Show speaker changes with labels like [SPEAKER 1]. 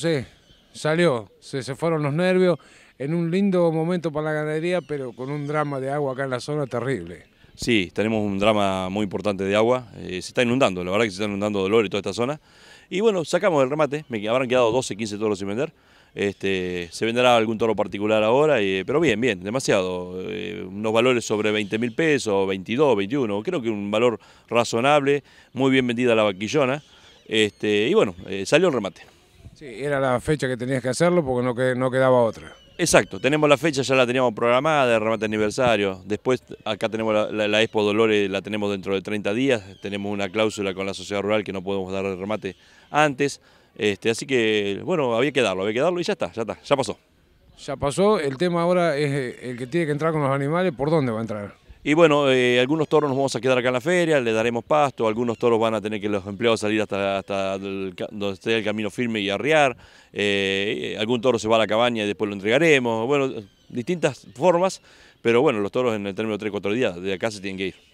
[SPEAKER 1] Sí, salió, se, se fueron los nervios en un lindo momento para la ganadería, pero con un drama de agua acá en la zona terrible.
[SPEAKER 2] Sí, tenemos un drama muy importante de agua, eh, se está inundando, la verdad que se está inundando Dolor y toda esta zona. Y bueno, sacamos el remate, me habrán quedado 12, 15 toros sin vender. Este, se venderá algún toro particular ahora, eh, pero bien, bien, demasiado. Eh, unos valores sobre 20 mil pesos, 22, 21, creo que un valor razonable, muy bien vendida la vaquillona. Este, y bueno, salió el remate.
[SPEAKER 1] Sí, era la fecha que tenías que hacerlo porque no, que, no quedaba otra.
[SPEAKER 2] Exacto, tenemos la fecha, ya la teníamos programada, de remate aniversario. Después acá tenemos la, Expo Dolores, la tenemos dentro de 30 días. Tenemos una cláusula con la sociedad rural que no podemos dar el remate antes. Este, así que, bueno, había que darlo, había que darlo y ya está, ya está, ya pasó.
[SPEAKER 1] Ya pasó, el tema ahora es eh, el que tiene que entrar con los animales, ¿por dónde va a entrar?
[SPEAKER 2] Y bueno, eh, algunos toros nos vamos a quedar acá en la feria, le daremos pasto, algunos toros van a tener que los empleados salir hasta, hasta donde esté el camino firme y arriar, eh, algún toro se va a la cabaña y después lo entregaremos, bueno, distintas formas, pero bueno, los toros en el término de 3-4 días, de acá se tienen que ir.